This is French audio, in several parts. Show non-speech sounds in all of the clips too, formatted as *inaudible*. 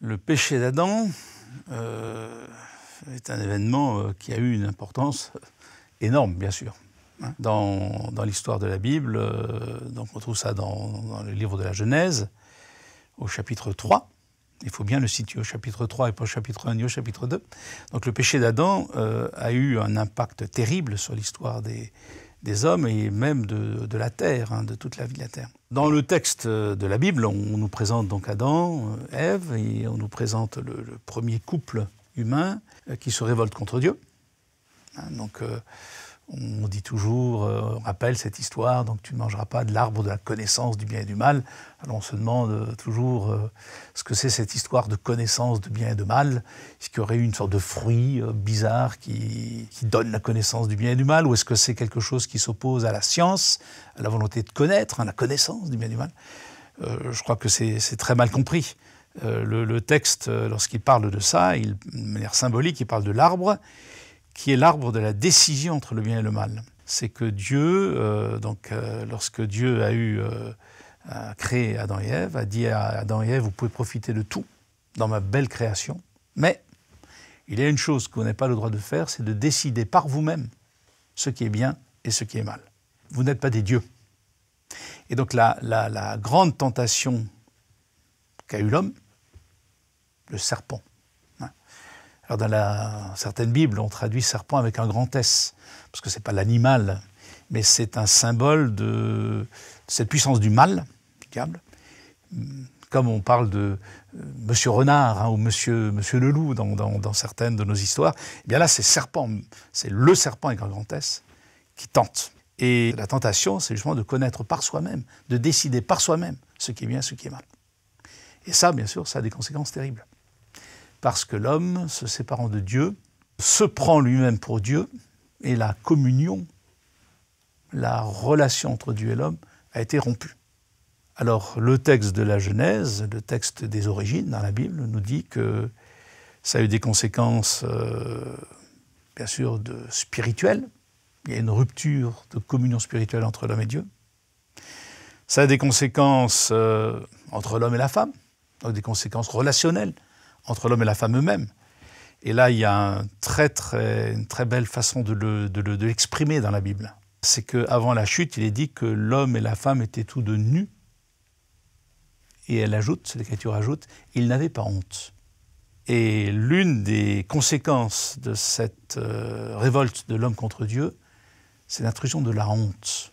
Le péché d'Adam euh, est un événement euh, qui a eu une importance énorme, bien sûr. Hein, dans, l'histoire de la Bible, euh, donc on trouve ça dans, le livre de la Genèse, au chapitre 3. Il faut bien le situer au chapitre 3 et pas au chapitre 1 ni au chapitre 2. Donc le péché d'Adam a eu un impact terrible sur l'histoire des, des hommes et même de, la terre, hein, de toute la vie de la terre. Dans le texte euh, de la Bible, on, nous présente donc Adam, euh, Ève, et on nous présente le, premier couple humain euh, qui se révolte contre Dieu. Hein, on dit toujours, euh, on rappelle cette histoire, donc tu ne mangeras pas de l'arbre de la connaissance du bien et du mal. Alors on se demande euh, toujours euh, ce que c'est cette histoire de connaissance du bien et du mal. Est-ce qu'il y aurait une sorte de fruit bizarre qui, donne la connaissance du bien et du mal Ou est-ce que c'est quelque chose qui s'oppose à la science, à la volonté de connaître, à hein, la connaissance du bien et du mal Je crois que c'est très mal compris. le, texte, lorsqu'il parle de ça, il, de manière symbolique, il parle de l'arbre qui est l'arbre de la décision entre le bien et le mal. C'est que Dieu, euh, donc euh, lorsque Dieu a eu euh, créé Adam et Ève, a dit à Adam et Ève, vous pouvez profiter de tout dans ma belle création, mais il y a une chose que vous n'avez pas le droit de faire, c'est de décider par vous-même ce qui est bien et ce qui est mal. Vous n'êtes pas des dieux. Et donc la, la grande tentation qu'a eu l'homme, le serpent, alors dans la, certaines Bibles, on traduit serpent avec un grand S, parce que ce n'est pas l'animal, mais c'est un symbole de cette puissance du mal, du diable, comme on parle de euh, Monsieur Renard hein, ou Monsieur, Monsieur le Loup dans, dans, certaines de nos histoires, eh bien là c'est serpent, c'est le serpent avec un grand S qui tente. Et la tentation, c'est justement de connaître par soi-même, de décider par soi-même ce qui est bien, ce qui est mal. Et ça, bien sûr, ça a des conséquences terribles parce que l'homme, se séparant de Dieu, se prend lui-même pour Dieu, et la communion, la relation entre Dieu et l'homme, a été rompue. Alors le texte de la Genèse, le texte des origines dans la Bible, nous dit que ça a eu des conséquences, euh, bien sûr, spirituelles. Il y a une rupture de communion spirituelle entre l'homme et Dieu. Ça a des conséquences euh, entre l'homme et la femme, donc des conséquences relationnelles, entre l'homme et la femme eux-mêmes. Et là, il y a une très belle façon de l'exprimer dans la Bible. C'est qu'avant la chute, il est dit que l'homme et la femme étaient tous deux nus. Et elle ajoute, l'Écriture ajoute, ils n'avaient pas honte. Et l'une des conséquences de cette euh, révolte de l'homme contre Dieu, c'est l'intrusion de la honte,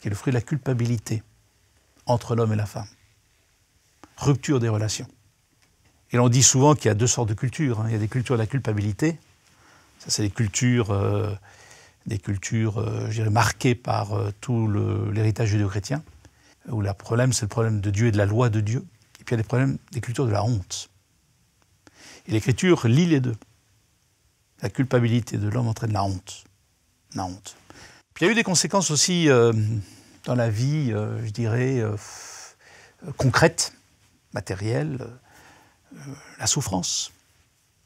qui est le fruit de la culpabilité entre l'homme et la femme. Rupture des relations. Et on dit souvent qu'il y a deux sortes de cultures. Hein. Il y a des cultures de la culpabilité. Ça, c'est des cultures, euh, des cultures euh, je dirais, marquées par euh, tout l'héritage judéo-chrétien, où le problème, c'est le problème de Dieu et de la loi de Dieu. Et puis il y a des problèmes des cultures de la honte. Et l'Écriture lit les deux. La culpabilité de l'homme entraîne la honte. La honte. Puis il y a eu des conséquences aussi dans la vie, je dirais, concrètes, matérielles euh, la souffrance.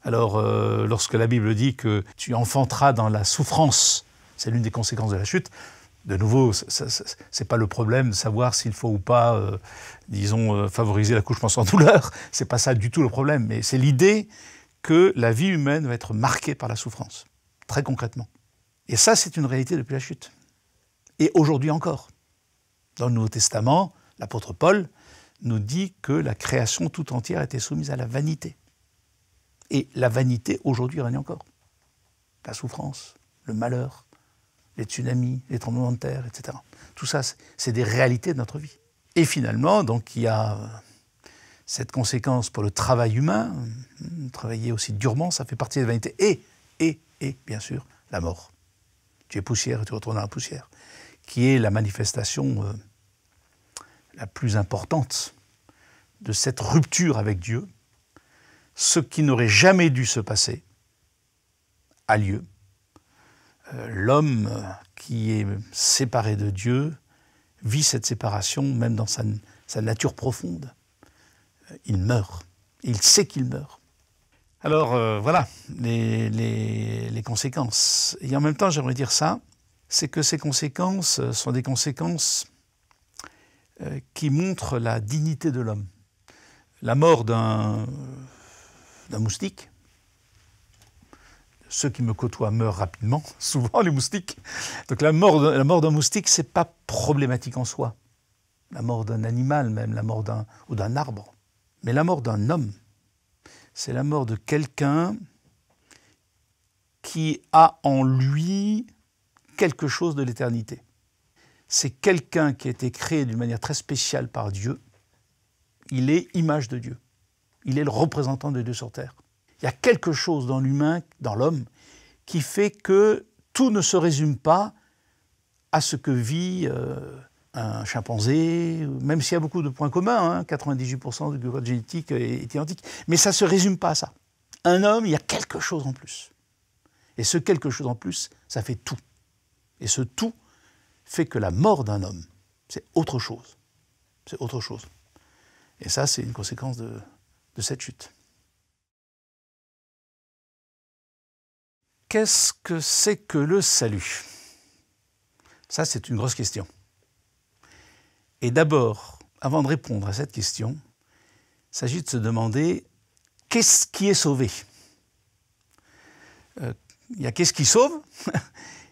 Alors, euh, lorsque la Bible dit que tu enfanteras dans la souffrance, c'est l'une des conséquences de la chute, de nouveau, ce n'est pas le problème de savoir s'il faut ou pas, euh, disons, favoriser l'accouchement sans *laughs* douleur. C'est pas ça du tout le problème, mais c'est l'idée que la vie humaine va être marquée par la souffrance, très concrètement. Et ça, c'est une réalité depuis la chute. Et aujourd'hui encore. Dans le Nouveau Testament, l'apôtre Paul nous dit que la création tout entière était soumise à la vanité. Et la vanité, aujourd'hui, règne encore. La souffrance, le malheur, les tsunamis, les tremblements de terre, etc. Tout ça, c'est des réalités de notre vie. Et finalement, donc, il y a euh, cette conséquence pour le travail humain. Hum, travailler aussi durement, ça fait partie de la vanité. Et, et, et, bien sûr, la mort. Tu es poussière et tu retournes à la poussière, qui est la manifestation euh, la plus importante de cette rupture avec Dieu, ce qui n'aurait jamais dû se passer a lieu. Euh, l'homme qui est séparé de Dieu vit cette séparation même dans sa, nature profonde. Euh, il meurt. Il sait qu'il meurt. Alors euh, voilà les, conséquences. Et en même temps, j'aimerais dire ça, c'est que ces conséquences sont des conséquences qui montrent la dignité de l'homme la mort d'un moustique. Ceux qui me côtoient meurent rapidement, *laughs* souvent les moustiques. Donc la mort, d'un moustique, n'est pas problématique en soi. La mort d'un animal même, la mort d'un ou d'un arbre. Mais la mort d'un homme, c'est la mort de quelqu'un qui a en lui quelque chose de l'éternité. C'est quelqu'un qui a été créé d'une manière très spéciale par Dieu il est image de Dieu. Il est le représentant de Dieu sur terre. Il y a quelque chose dans l'humain, dans l'homme, qui fait que tout ne se résume pas à ce que vit euh, un chimpanzé, même s'il y a beaucoup de points communs, 98% hein, du code génétique est identique, mais ça ne se résume pas à ça. Un homme, il y a quelque chose en plus. Et ce quelque chose en plus, ça fait tout. Et ce tout fait que la mort d'un homme, c'est autre chose. C'est autre chose. Et ça, c'est une conséquence de, cette chute. Qu'est-ce que c'est que le salut Ça, c'est une grosse question. Et d'abord, avant de répondre à cette question, il s'agit de se demander qu'est-ce qui est sauvé euh, Il y a qu'est-ce qui sauve *laughs*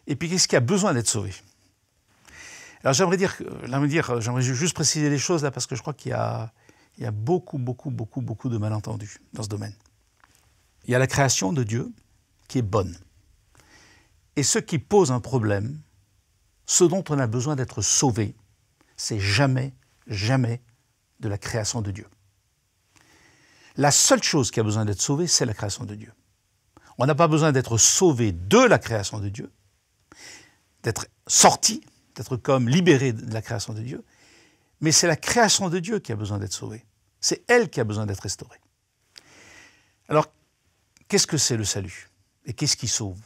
et puis qu'est-ce qui a besoin d'être sauvé. Alors j'aimerais dire, euh, dire j'aimerais juste préciser les choses là parce que je crois qu'il y a, il y a beaucoup, beaucoup, beaucoup, beaucoup de malentendus dans ce domaine. Il y a la création de Dieu qui est bonne. Et ce qui pose un problème, ce dont on a besoin d'être sauvé, c'est jamais, jamais de la création de Dieu. La seule chose qui a besoin d'être sauvée, c'est la création de Dieu. On n'a pas besoin d'être sauvé de la création de Dieu, d'être sorti, d'être comme libéré de la création de Dieu, mais c'est la création de Dieu qui a besoin d'être sauvée. C'est elle qui a besoin d'être restaurée. Alors, qu'est-ce que c'est le salut Et qu'est-ce qui sauve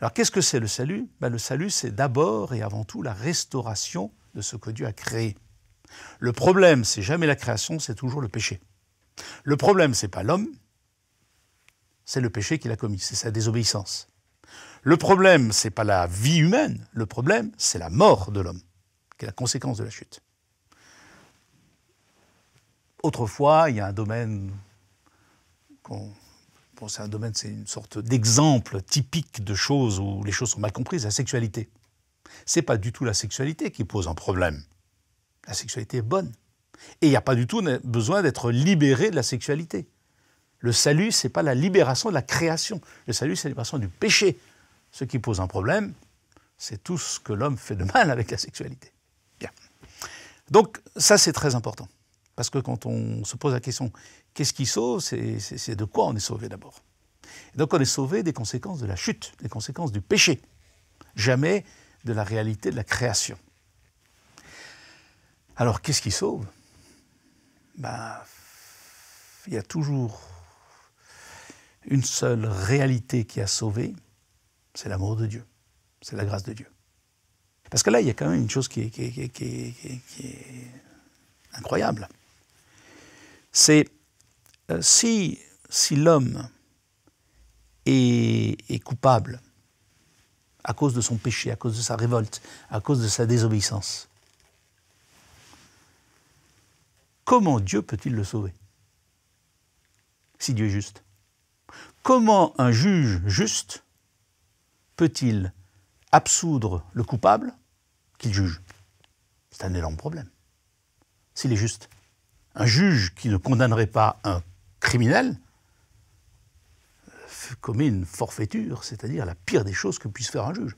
Alors, qu'est-ce que c'est le salut ben, Le salut, c'est d'abord et avant tout la restauration de ce que Dieu a créé. Le problème, c'est jamais la création, c'est toujours le péché. Le problème, c'est pas l'homme, c'est le péché qu'il a commis, c'est sa désobéissance. Le problème, c'est pas la vie humaine, le problème, c'est la mort de l'homme, qui est la conséquence de la chute autrefois, il y a un domaine c'est un domaine, c'est une sorte d'exemple typique de choses où les choses sont mal comprises, la sexualité. C'est pas du tout la sexualité qui pose un problème. La sexualité est bonne. Et il n'y a pas du tout besoin d'être libéré de la sexualité. Le salut, c'est pas la libération de la création. Le salut, c'est la libération du péché. Ce qui pose un problème, c'est tout ce que l'homme fait de mal avec la sexualité. Donc, ça, c'est très important. Parce que quand on se pose la question qu'est-ce qui sauve, c'est de quoi on est sauvé d'abord. Donc on est sauvé des conséquences de la chute, des conséquences du péché, jamais de la réalité de la création. Alors qu'est-ce qui sauve ben, Il y a toujours une seule réalité qui a sauvé, c'est l'amour de Dieu, c'est la grâce de Dieu. Parce que là, il y a quand même une chose qui est incroyable c'est euh, si, l'homme est coupable à cause de son péché, à cause de sa révolte, à cause de sa désobéissance, comment Dieu peut-il le sauver Si Dieu est juste. Comment un juge juste peut-il absoudre le coupable qu'il juge C'est un énorme problème, s'il est juste un juge qui ne condamnerait pas un criminel euh, commet une forfaiture, c'est-à-dire la pire des choses que puisse faire un juge.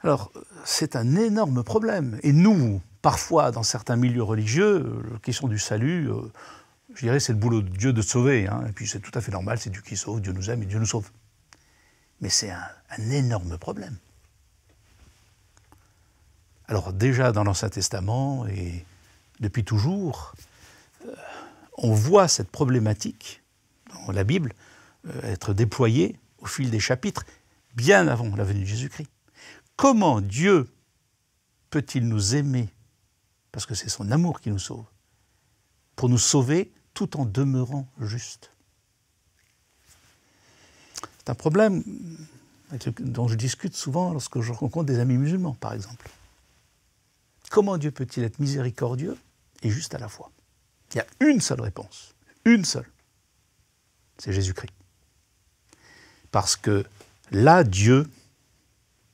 Alors, c'est un énorme problème. Et nous, parfois, dans certains milieux religieux, la euh, question du salut, euh, je dirais, c'est le boulot de Dieu de sauver. Hein. Et puis, c'est tout à fait normal, c'est Dieu qui sauve, Dieu nous aime et Dieu nous sauve. Mais c'est un énorme problème. Alors, déjà dans l'Ancien Testament et depuis toujours, euh, on voit cette problématique dans la Bible euh, être déployée au fil des chapitres, bien avant la venue de Jésus-Christ. Comment Dieu peut-il nous aimer Parce que c'est son amour qui nous sauve. Pour nous sauver tout en demeurant juste. C'est un problème dont je discute souvent lorsque je rencontre des amis musulmans, par exemple. Comment Dieu peut-il être miséricordieux et juste à la fois il y a une seule réponse, une seule. C'est Jésus-Christ. Parce que là, Dieu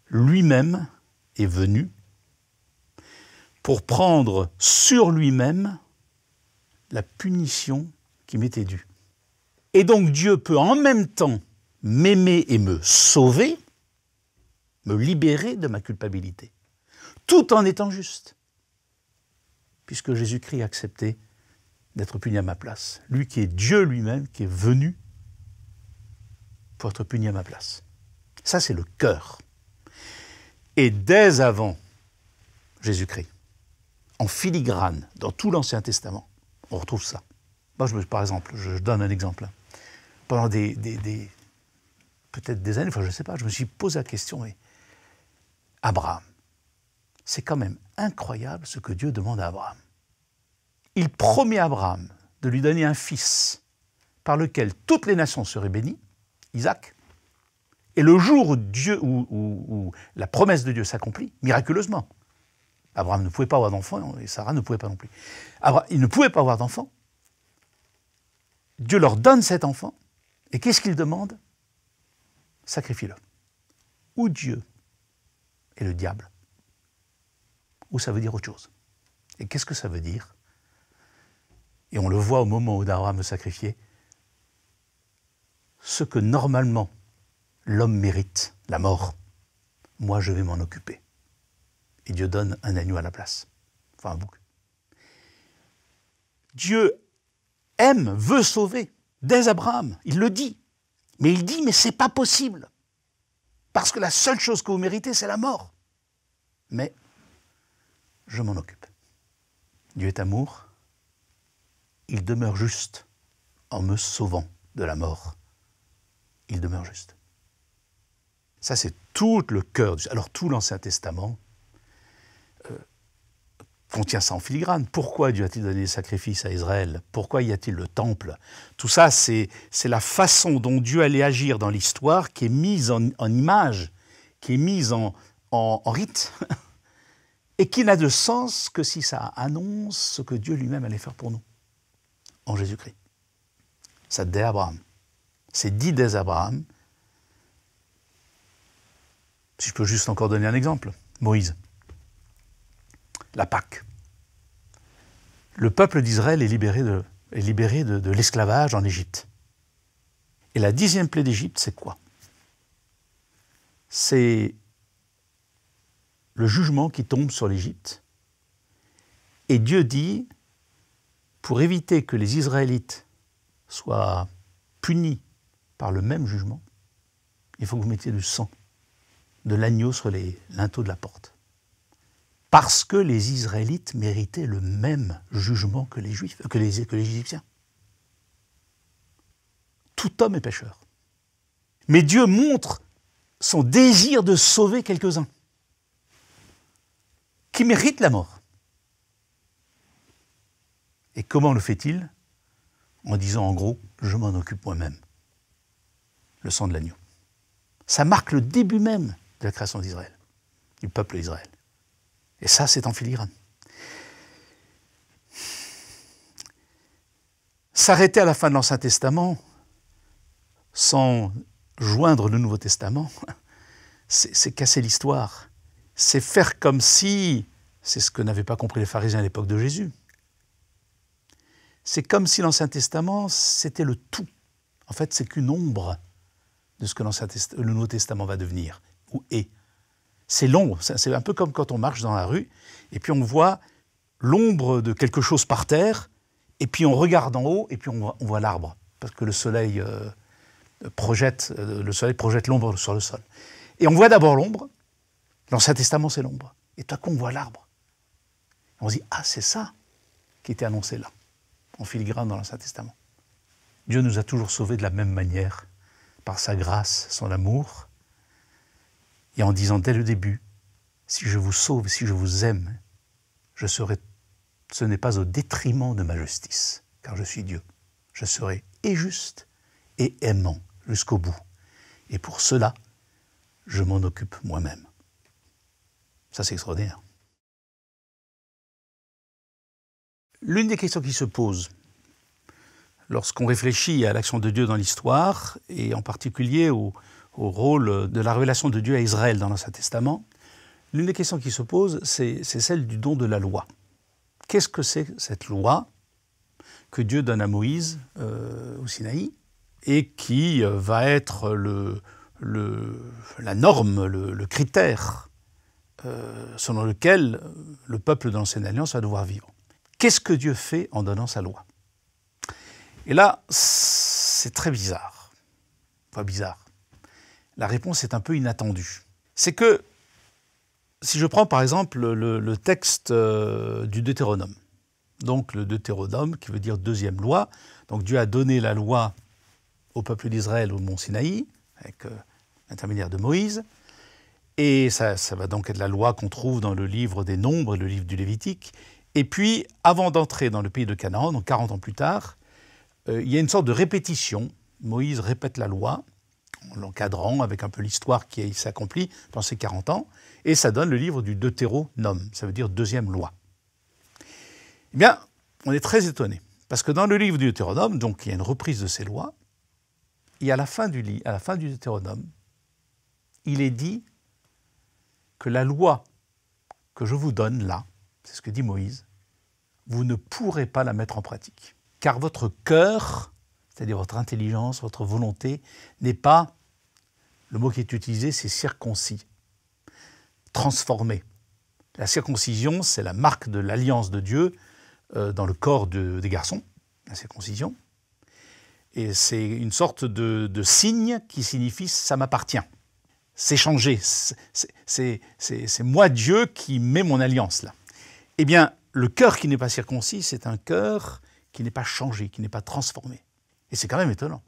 lui-même est venu pour prendre sur lui-même la punition qui m'était due. Et donc Dieu peut en même temps m'aimer et me sauver, me libérer de ma culpabilité, tout en étant juste, puisque Jésus-Christ a accepté d'être puni à ma place. Lui qui est Dieu lui-même, qui est venu pour être puni à ma place. Ça, c'est le cœur. Et dès avant Jésus-Christ, en filigrane, dans tout l'Ancien Testament, on retrouve ça. Moi, je, par exemple, je, donne un exemple. Hein. Pendant des, peut-être des années, enfin je ne sais pas, je me suis posé la question, Abraham, c'est quand même incroyable ce que Dieu demande à Abraham il promet à Abraham de lui donner un fils par lequel toutes les nations seraient bénies, Isaac. Et le jour où, Dieu, la promesse de Dieu s'accomplit, miraculeusement, Abraham ne pouvait pas avoir d'enfant et Sarah ne pouvait pas non plus. Abraham, il ne pouvait pas avoir d'enfant. Dieu leur donne cet enfant. Et qu'est-ce qu'il demande Sacrifie-le. Ou Dieu et le diable. Ou ça veut dire autre chose. Et qu'est-ce que ça veut dire et on le voit au moment où Abraham me sacrifier, ce que normalement l'homme mérite, la mort, moi je vais m'en occuper. Et Dieu donne un agneau à la place, enfin un bouc. Dieu aime, veut sauver, dès Abraham, il le dit. Mais il dit, mais c'est pas possible. Parce que la seule chose que vous méritez, c'est la mort. Mais je m'en occupe. Dieu est amour, il demeure juste en me sauvant de la mort. Il demeure juste. Ça, c'est tout le cœur. Alors, tout l'Ancien Testament euh, contient ça en filigrane. Pourquoi Dieu a-t-il donné des sacrifices à Israël Pourquoi y a-t-il le temple Tout ça, c'est la façon dont Dieu allait agir dans l'histoire qui est mise en, image, qui est mise en, en, en rite, *laughs* et qui n'a de sens que si ça annonce ce que Dieu lui-même allait faire pour nous en Jésus-Christ. Ça dès Abraham. C'est dit dès Abraham. Si je peux juste encore donner un exemple, Moïse, la Pâque. Le peuple d'Israël est libéré de l'esclavage en Égypte. Et la dixième plaie d'Égypte, c'est quoi C'est le jugement qui tombe sur l'Égypte. Et Dieu dit, pour éviter que les Israélites soient punis par le même jugement, il faut que vous mettiez du sang, de l'agneau sur les linteaux de la porte. Parce que les Israélites méritaient le même jugement que les Juifs, que les, Égyptiens. Tout homme est pécheur. Mais Dieu montre son désir de sauver quelques-uns qui méritent la mort. Et comment le fait-il En disant en gros, je m'en occupe moi-même. Le sang de l'agneau. Ça marque le début même de la création d'Israël, du peuple d'Israël. Et ça, c'est en filigrane. S'arrêter à la fin de l'Ancien Testament sans joindre le Nouveau Testament, *laughs* c'est casser l'histoire. C'est faire comme si, c'est ce que n'avaient pas compris les pharisiens à l'époque de Jésus, c'est comme si l'Ancien Testament, c'était le tout. En fait, c'est qu'une ombre de ce que le Nouveau Testament va devenir, ou est. C'est l'ombre, c'est un peu comme quand on marche dans la rue, et puis on voit l'ombre de quelque chose par terre, et puis on regarde en haut, et puis on voit, l'arbre, parce que le soleil euh, projette euh, le soleil projette l'ombre sur le sol. Et on voit d'abord l'ombre, l'Ancien Testament c'est l'ombre, et toi à coup voit l'arbre. On se dit, ah c'est ça qui était annoncé là en filigrane dans l'Ancien Testament. Dieu nous a toujours sauvés de la même manière, par sa grâce, son amour, et en disant dès le début, si je vous sauve, si je vous aime, je serai, ce n'est pas au détriment de ma justice, car je suis Dieu. Je serai et juste et aimant jusqu'au bout. Et pour cela, je m'en occupe moi-même. Ça, c'est extraordinaire. L'une des questions qui se pose lorsqu'on réfléchit à l'action de Dieu dans l'histoire, et en particulier au, rôle de la révélation de Dieu à Israël dans l'Ancien Testament, l'une des questions qui se pose, c'est celle du don de la loi. Qu'est-ce que c'est cette loi que Dieu donne à Moïse euh, au Sinaï et qui euh, va être la norme, le, critère euh, selon lequel le peuple de l'Ancienne Alliance va devoir vivre Qu'est-ce que Dieu fait en donnant sa loi Et là, c'est très bizarre. Pas bizarre. La réponse est un peu inattendue. C'est que, si je prends par exemple le, texte euh, du Deutéronome, donc le Deutéronome qui veut dire deuxième loi, donc Dieu a donné la loi au peuple d'Israël au mont Sinaï, avec euh, l'intermédiaire de Moïse, et ça, ça, va donc être la loi qu'on trouve dans le livre des Nombres le livre du Lévitique. Et puis, avant d'entrer dans le pays de Canaan, donc 40 ans plus tard, euh, il y a une sorte de répétition. Moïse répète la loi en l'encadrant avec un peu l'histoire qui s'accomplit dans ces 40 ans, et ça donne le livre du Deutéronome, ça veut dire deuxième loi. Eh bien, on est très étonné, parce que dans le livre du Deutéronome, donc il y a une reprise de ces lois, et à la fin du, à la fin du Deutéronome, il est dit que la loi que je vous donne là, c'est ce que dit Moïse, vous ne pourrez pas la mettre en pratique. Car votre cœur, c'est-à-dire votre intelligence, votre volonté, n'est pas, le mot qui est utilisé, c'est circoncis, transformé. La circoncision, c'est la marque de l'alliance de Dieu euh, dans le corps des garçons, la circoncision. Et c'est une sorte de, signe qui signifie ça m'appartient c'est changé. C'est moi Dieu qui mets mon alliance là. Eh bien, le cœur qui n'est pas circoncis, c'est un cœur qui n'est pas changé, qui n'est pas transformé. Et c'est quand même étonnant.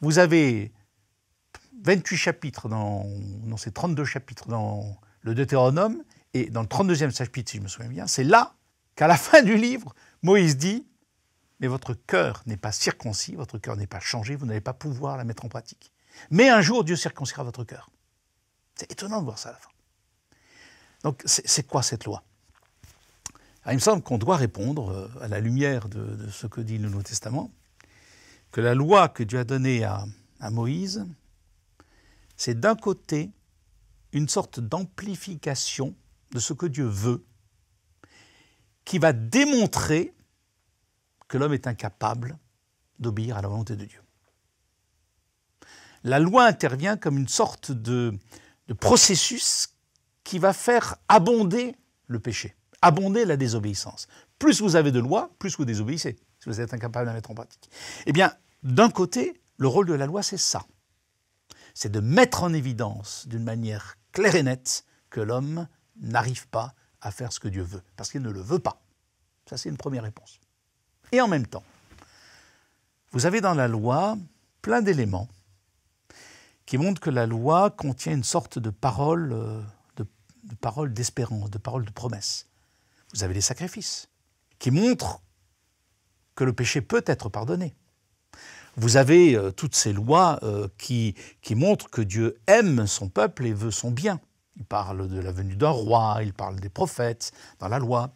Vous avez 28 chapitres dans, Non, ces 32 chapitres dans le Deutéronome, et dans le 32e chapitre, si je me souviens bien, c'est là qu'à la *laughs* fin du livre, Moïse dit Mais votre cœur n'est pas circoncis, votre cœur n'est pas changé, vous n'allez pas pouvoir la mettre en pratique. Mais un jour, Dieu circoncira votre cœur. C'est étonnant de voir ça à la fin. Donc, c'est quoi cette loi ah, il me semble qu'on doit répondre, euh, à la lumière de, ce que dit le Nouveau Testament, que la loi que Dieu a donnée à, Moïse, c'est d'un côté une sorte d'amplification de ce que Dieu veut, qui va démontrer que l'homme est incapable d'obéir à la volonté de Dieu. La loi intervient comme une sorte de processus qui va faire abonder le péché abonder la désobéissance. Plus vous avez de lois, plus vous désobéissez, si vous êtes incapable de la mettre en pratique. Eh bien, d'un côté, le rôle de la loi, c'est ça. C'est de mettre en évidence d'une manière claire et nette que l'homme n'arrive pas à faire ce que Dieu veut, parce qu'il ne le veut pas. Ça, c'est une première réponse. Et en même temps, vous avez dans la loi plein d'éléments qui montrent que la loi contient une sorte de parole, euh, de parole d'espérance, de parole de promesse vous avez les sacrifices qui montrent que le péché peut être pardonné. Vous avez euh, toutes ces lois euh, qui, qui montrent que Dieu aime son peuple et veut son bien. Il parle de la venue d'un roi, il parle des prophètes dans la loi,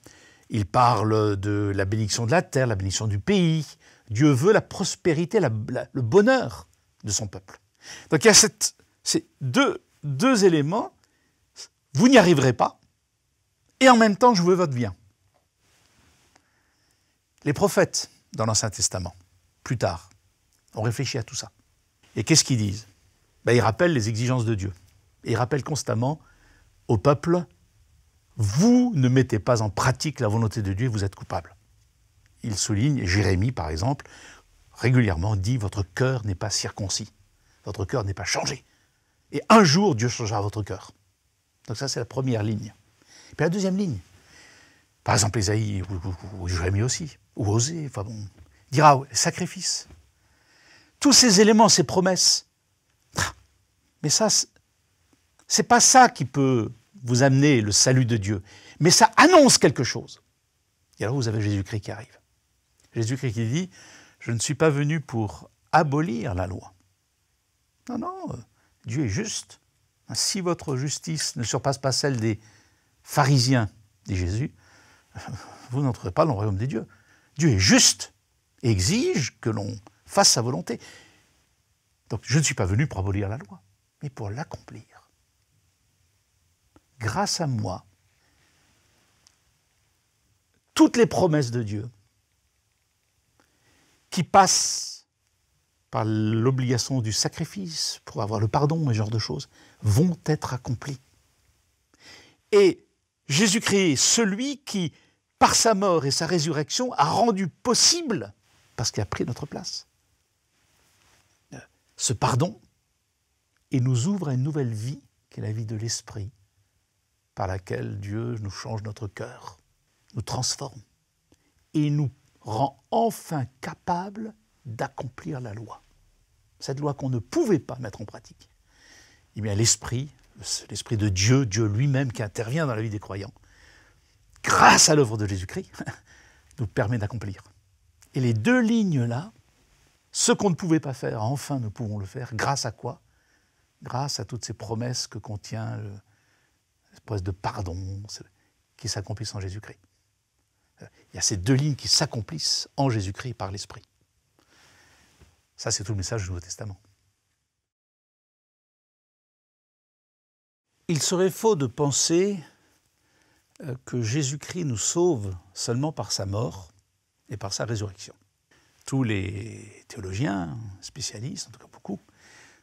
il parle de la bénédiction de la terre, la bénédiction du pays. Dieu veut la prospérité, le bonheur de son peuple. Donc il y a ces deux, deux éléments. Vous n'y arriverez pas, et en même temps je veux votre bien. Les prophètes dans l'Ancien Testament, plus tard, ont réfléchi à tout ça. Et qu'est-ce qu'ils disent ben, Ils rappellent les exigences de Dieu. ils rappellent constamment au peuple, vous ne mettez pas en pratique la volonté de Dieu, vous êtes coupable. Ils soulignent, Jérémie par exemple, régulièrement dit, votre cœur n'est pas circoncis, votre cœur n'est pas changé. Et un jour, Dieu changera votre cœur. Donc ça, c'est la première ligne. Et puis la deuxième ligne, par exemple Esaïe ou, ou, Jérémie aussi, ou Osée, enfin bon, dira sacrifice. Tous ces éléments, ces promesses. Mais ça, c'est pas ça qui peut vous amener le salut de Dieu, mais ça annonce quelque chose. Et alors vous avez Jésus-Christ qui arrive. Jésus-Christ qui dit Je ne suis pas venu pour abolir la loi. Non, non, euh, Dieu est juste. Si votre justice ne surpasse pas celle des pharisiens, dit Jésus, vous n'entrerez pas dans le royaume des dieux. Dieu est juste et exige que l'on fasse sa volonté. Donc je ne suis pas venu pour abolir la loi, mais pour l'accomplir. Grâce à moi, toutes les promesses de Dieu qui passent par l'obligation du sacrifice pour avoir le pardon et ce genre de choses vont être accomplies. Et Jésus-Christ, celui qui, par sa mort et sa résurrection, a rendu possible, parce qu'il a pris notre place, euh, ce pardon, et nous ouvre à une nouvelle vie, qui est la vie de l'Esprit, par laquelle Dieu nous change notre cœur, nous transforme, et nous rend enfin capables d'accomplir la loi, cette loi qu'on ne pouvait pas mettre en pratique. Eh bien, l'Esprit l'Esprit de Dieu, Dieu lui-même qui intervient dans la vie des croyants, grâce à l'œuvre de Jésus-Christ, *laughs* nous permet d'accomplir. Et les deux lignes-là, ce qu'on ne pouvait pas faire, enfin nous pouvons le faire, grâce à quoi Grâce à toutes ces promesses que contient l'espèce de pardon qui s'accomplissent en Jésus-Christ. Il y a ces deux lignes qui s'accomplissent en Jésus-Christ par l'Esprit. Ça, c'est tout le message du Nouveau Testament. Il serait faux de penser euh, que Jésus-Christ nous sauve seulement par sa mort et par sa résurrection. Tous les théologiens, spécialistes, en tout cas beaucoup,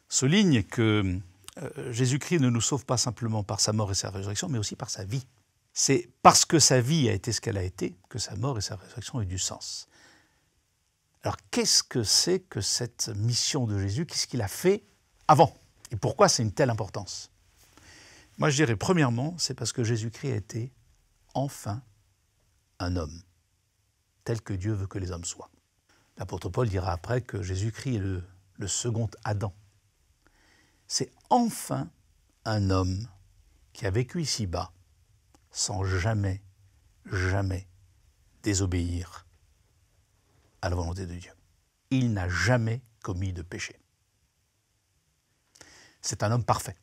soulignent que euh, Jésus-Christ ne nous sauve pas simplement par sa mort et sa résurrection, mais aussi par sa vie. C'est parce que sa vie a été ce qu'elle a été que sa mort et sa résurrection ont eu du sens. Alors qu'est-ce que c'est que cette mission de Jésus Qu'est-ce qu'il a fait avant Et pourquoi c'est une telle importance moi, je dirais, premièrement, c'est parce que Jésus-Christ a été enfin un homme, tel que Dieu veut que les hommes soient. L'apôtre Paul dira après que Jésus-Christ est le, le second Adam. C'est enfin un homme qui a vécu ici-bas sans jamais, jamais désobéir à la volonté de Dieu. Il n'a jamais commis de péché. C'est un homme parfait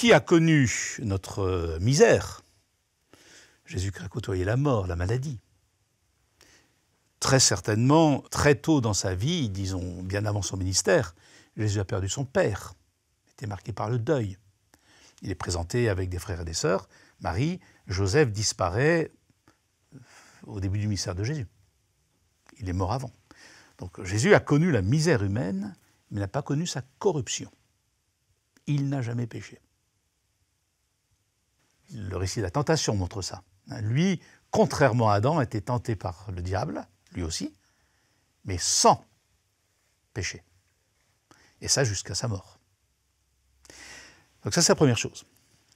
qui a connu notre euh, misère Jésus a côtoyé la mort, la maladie. Très certainement, très tôt dans sa vie, disons bien avant son ministère, Jésus a perdu son père, il était marqué par le deuil. Il est présenté avec des frères et des sœurs. Marie, Joseph disparaît euh, au début du ministère de Jésus. Il est mort avant. Donc Jésus a connu la misère humaine, mais n'a pas connu sa corruption. Il n'a jamais péché. Le récit de la tentation montre ça. Lui, contrairement à Adam, était tenté par le diable, lui aussi, mais sans péché. Et ça jusqu'à sa mort. Donc ça, c'est la première chose.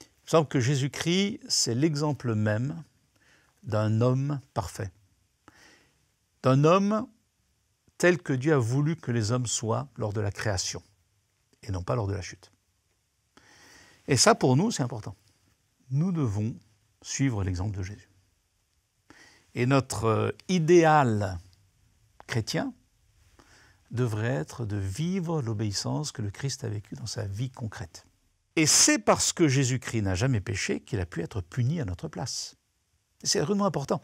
Il me semble que Jésus-Christ, c'est l'exemple même d'un homme parfait. D'un homme tel que Dieu a voulu que les hommes soient lors de la création, et non pas lors de la chute. Et ça, pour nous, c'est important nous devons suivre l'exemple de Jésus. Et notre euh, idéal chrétien devrait être de vivre l'obéissance que le Christ a vécue dans sa vie concrète. Et c'est parce que Jésus-Christ n'a jamais péché qu'il a pu être puni à notre place. C'est vraiment important.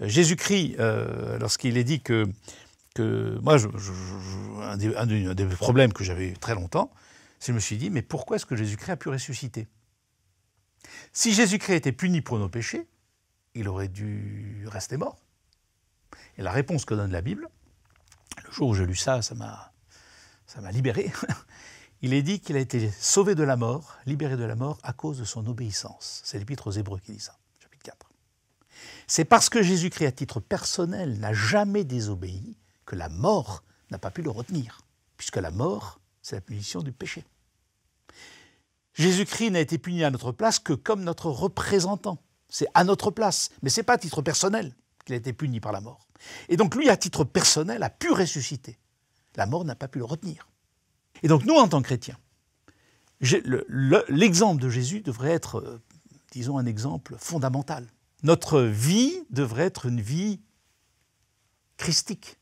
Euh, Jésus-Christ, euh, lorsqu'il est dit que, que moi, je, un, des, problèmes que j'avais très longtemps, c'est que je me suis dit, mais pourquoi est-ce que Jésus-Christ a pu ressusciter si Jésus-Christ était puni pour nos péchés, il aurait dû rester mort. Et la réponse que donne la Bible, le jour où j'ai lu ça, ça m'a, ça m'a libéré. *laughs* Il est dit qu'il a été sauvé de la mort, libéré de la mort à cause de son obéissance. C'est l'épître aux Hébreux qui dit ça, chapitre 4. C'est parce que Jésus-Christ, à titre personnel, n'a jamais désobéi que la mort n'a pas pu le retenir, puisque la mort, c'est la punition du péché. Jésus-Christ n'a été puni à notre place que comme notre représentant. C'est à notre place, mais ce n'est pas à titre personnel qu'il a été puni par la mort. Et donc lui, à titre personnel, a pu ressusciter. La mort n'a pas pu le retenir. Et donc nous, en tant que chrétiens, l'exemple de Jésus devrait être, euh, disons, un exemple fondamental. Notre vie devrait être une vie christique,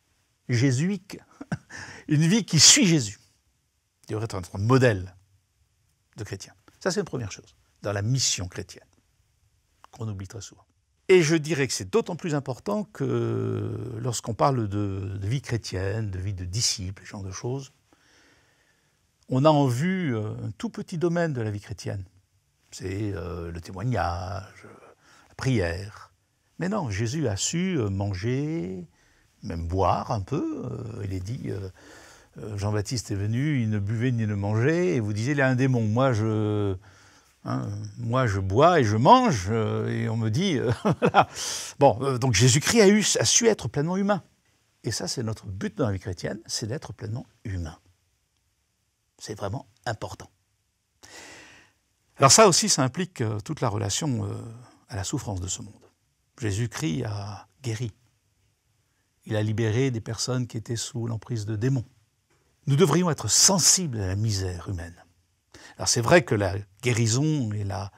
jésuique, *laughs* une vie qui suit Jésus. Il devrait être un modèle chrétiens. Ça, c'est une première chose, dans la mission chrétienne, qu'on oublie très souvent. Et je dirais que c'est d'autant plus important que lorsqu'on parle de, vie chrétienne, de vie de disciple, ce genre de choses, on a en vue euh, un tout petit domaine de la vie chrétienne. C'est euh, le témoignage, la prière. Mais non, Jésus a su euh, manger, même boire un peu. il est dit, euh, Jean-Baptiste est venu, il ne buvait ni ne mangeait, et vous disiez, il a un démon. Moi, je, hein, moi, je bois et je mange, euh, et on me dit, euh, *laughs* Bon, donc Jésus-Christ a, a su être pleinement humain. Et ça, c'est notre but dans la vie chrétienne, c'est d'être pleinement humain. C'est vraiment important. Alors ça aussi, ça implique toute la relation à la souffrance de ce monde. Jésus-Christ a guéri. Il a libéré des personnes qui étaient sous l'emprise de démons nous devrions être sensibles à la misère humaine. Alors c'est vrai que la guérison et la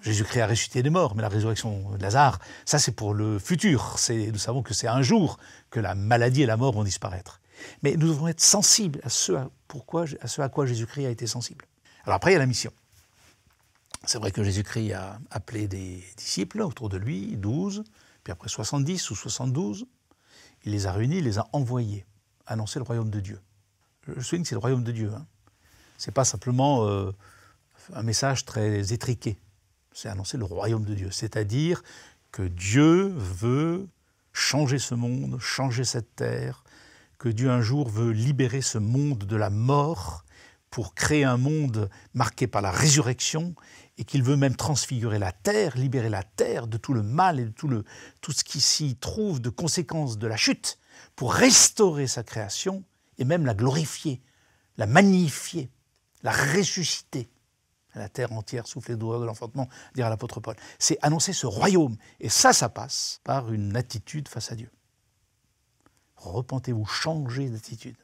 Jésus-Christ a ressuscité des morts, mais la résurrection de Lazare, ça c'est pour le futur. Nous savons que c'est un jour que la maladie et la mort vont disparaître. Mais nous devons être sensibles à ce à, à, ce à quoi Jésus-Christ a été sensible. Alors après, il y a la mission. C'est vrai que Jésus-Christ a appelé des disciples autour de lui, 12, puis après 70 ou 72, il les a réunis, il les a envoyés annoncer le royaume de Dieu je souligne que c'est le royaume de Dieu. Hein. Ce n'est pas simplement euh, un message très étriqué. C'est annoncer le royaume de Dieu, c'est-à-dire que Dieu veut changer ce monde, changer cette terre, que Dieu un jour veut libérer ce monde de la mort pour créer un monde marqué par la résurrection et qu'il veut même transfigurer la terre, libérer la terre de tout le mal et de tout, le, tout ce qui s'y trouve de conséquences de la chute pour restaurer sa création et même la glorifier, la magnifier, la ressusciter. La terre entière souffle les doigts de l'enfantement, dira l'apôtre Paul. C'est annoncer ce royaume. Et ça, ça passe par une attitude face à Dieu. Repentez-vous, changez d'attitude,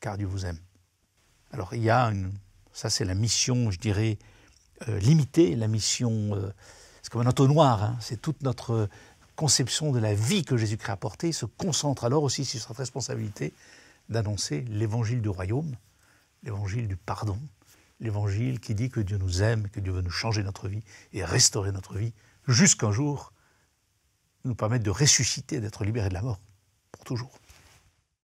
car Dieu vous aime. Alors il y a une, ça c'est la mission, je dirais, euh, limitée, la mission, euh, c'est comme un entonnoir, hein. c'est toute notre conception de la vie que Jésus-Christ a portée se concentre alors aussi sur sa responsabilité d'annoncer l'évangile du royaume, l'évangile du pardon, l'évangile qui dit que Dieu nous aime, que Dieu veut nous changer notre vie et restaurer notre vie jusqu'à un jour nous permettre de ressusciter, d'être libérés de la mort pour toujours.